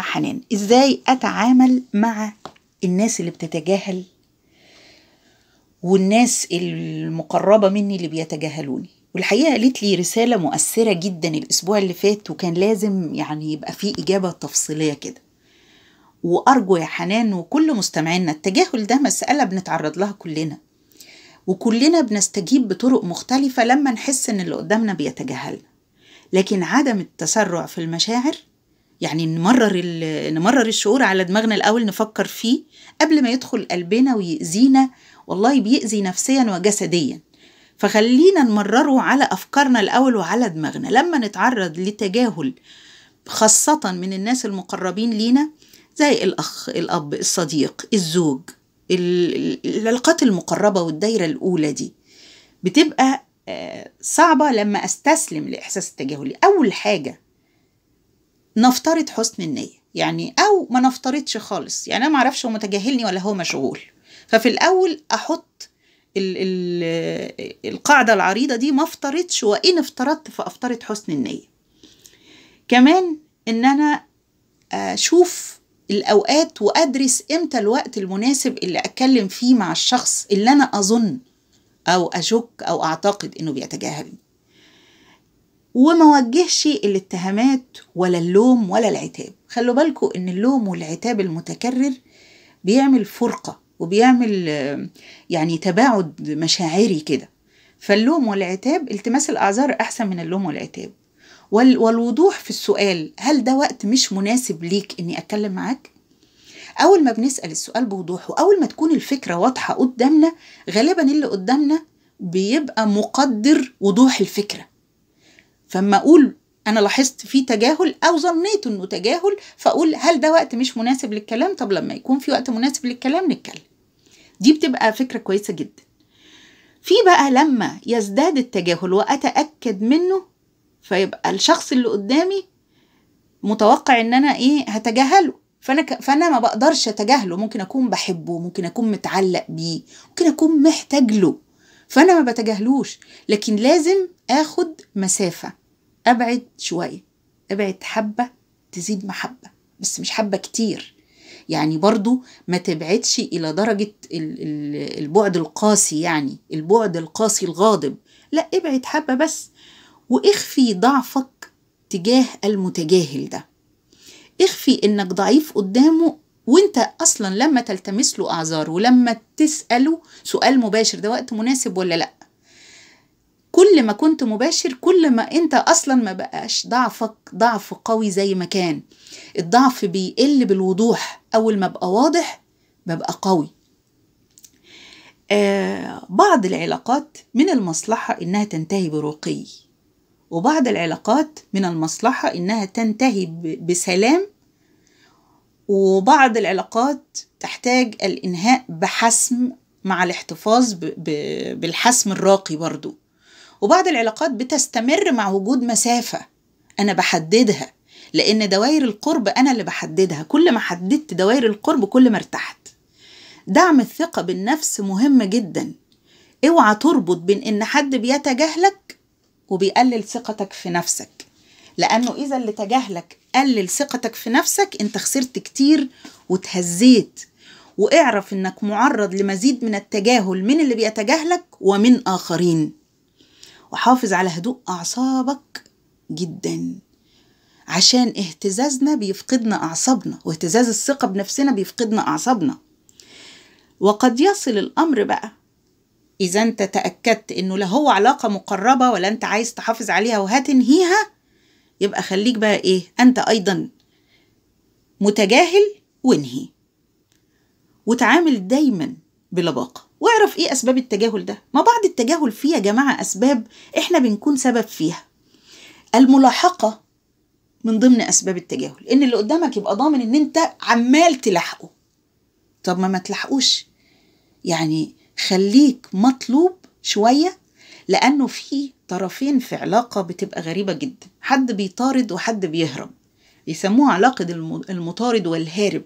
حنان ازاي اتعامل مع الناس اللي بتتجاهل والناس المقربه مني اللي بيتجاهلوني والحقيقه قالت لي رساله مؤثره جدا الاسبوع اللي فات وكان لازم يعني يبقى فيه اجابه تفصيليه كده وارجو يا حنان وكل مستمعينا التجاهل ده مساله بنتعرض لها كلنا وكلنا بنستجيب بطرق مختلفه لما نحس ان اللي قدامنا بيتجاهلنا لكن عدم التسرع في المشاعر يعني نمرر نمرر الشعور على دماغنا الاول نفكر فيه قبل ما يدخل قلبنا ويأذينا والله بيأذي نفسيا وجسديا فخلينا نمرره على افكارنا الاول وعلى دماغنا لما نتعرض لتجاهل خاصة من الناس المقربين لينا زي الأخ الأب الصديق الزوج العلاقات المقربة والدايرة الأولى دي بتبقى آه، صعبة لما أستسلم لإحساس التجاهل أول حاجة نفترض حسن النية يعني أو ما نفترضش خالص يعني أنا معرفش هو متجاهلني ولا هو مشغول ففي الأول أحط الـ الـ القاعدة العريضة دي ما افترضش وإن افترضت فأفترض حسن النية كمان إن أنا أشوف الأوقات وأدرس إمتى الوقت المناسب اللي أتكلم فيه مع الشخص اللي أنا أظن أو أشك أو أعتقد إنه بيتجاهلني وما وجهش الاتهامات ولا اللوم ولا العتاب خلوا بالكوا ان اللوم والعتاب المتكرر بيعمل فرقة وبيعمل يعني تباعد مشاعري كده فاللوم والعتاب التماس الأعذار أحسن من اللوم والعتاب والوضوح في السؤال هل ده وقت مش مناسب ليك إني أتكلم معاك؟ أول ما بنسأل السؤال بوضوح وأول ما تكون الفكرة واضحة قدامنا غالبا اللي قدامنا بيبقى مقدر وضوح الفكرة فما اقول انا لاحظت في تجاهل او ظنيت انه تجاهل فاقول هل ده وقت مش مناسب للكلام طب لما يكون في وقت مناسب للكلام نتكلم دي بتبقى فكره كويسه جدا في بقى لما يزداد التجاهل واتاكد منه فيبقى الشخص اللي قدامي متوقع ان انا ايه هتجاهله فانا ك... فانا ما بقدرش اتجاهله ممكن اكون بحبه ممكن اكون متعلق بيه ممكن اكون محتاج له فانا ما بتجاهلوش لكن لازم اخد مسافه ابعد شويه ابعد حبه تزيد محبه بس مش حبه كتير يعني برضو ما تبعدش الى درجه البعد القاسي يعني البعد القاسي الغاضب لا ابعد حبه بس واخفي ضعفك تجاه المتجاهل ده اخفي انك ضعيف قدامه وانت اصلا لما تلتمس له اعذار ولما تساله سؤال مباشر ده وقت مناسب ولا لا كل ما كنت مباشر كل ما انت اصلا ما بقاش ضعفك ضعف قوي زي ما كان الضعف بيقل بالوضوح اول ما ابقى واضح ببقى قوي آه بعض العلاقات من المصلحة إنها تنتهي برقي وبعض العلاقات من المصلحة إنها تنتهي بسلام وبعض العلاقات تحتاج الإنهاء بحسم مع الاحتفاظ بالحسم الراقي برضو وبعض العلاقات بتستمر مع وجود مسافة أنا بحددها لأن دوائر القرب أنا اللي بحددها كل ما حددت دوائر القرب كل ما ارتحت دعم الثقة بالنفس مهم جدا اوعى تربط بين ان حد بيتجاهلك وبيقلل ثقتك في نفسك لانه اذا اللي تجاهلك قلل ثقتك في نفسك انت خسرت كتير وتهزيت واعرف انك معرض لمزيد من التجاهل من اللي بيتجاهلك ومن اخرين وحافظ على هدوء أعصابك جدا عشان اهتزازنا بيفقدنا أعصابنا واهتزاز الثقة بنفسنا بيفقدنا أعصابنا وقد يصل الأمر بقى إذا أنت تأكدت إنه لا هو علاقة مقربة ولا أنت عايز تحافظ عليها وهتنهيها يبقى خليك بقى إيه أنت أيضا متجاهل وانهي وتعامل دايما بلباقه واعرف ايه اسباب التجاهل ده ما بعض التجاهل فيه يا جماعه اسباب احنا بنكون سبب فيها الملاحقه من ضمن اسباب التجاهل ان اللي قدامك يبقى ضامن ان انت عمال تلاحقه طب ما ما تلاحقوش يعني خليك مطلوب شويه لانه في طرفين في علاقه بتبقى غريبه جدا حد بيطارد وحد بيهرب يسموها علاقه المطارد والهارب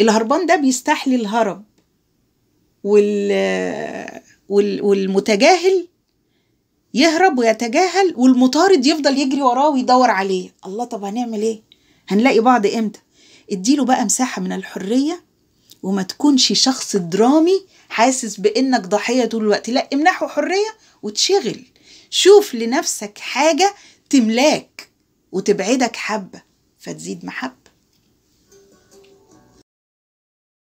الهربان ده بيستحلي الهرب وال والمتجاهل يهرب ويتجاهل والمطارد يفضل يجري وراه ويدور عليه الله طب هنعمل ايه هنلاقي بعض امتى اديله بقى مساحه من الحريه وما تكونش شخص درامي حاسس بانك ضحيه طول الوقت لا امنحه حريه وتشغل شوف لنفسك حاجه تملاك وتبعدك حبه فتزيد محبه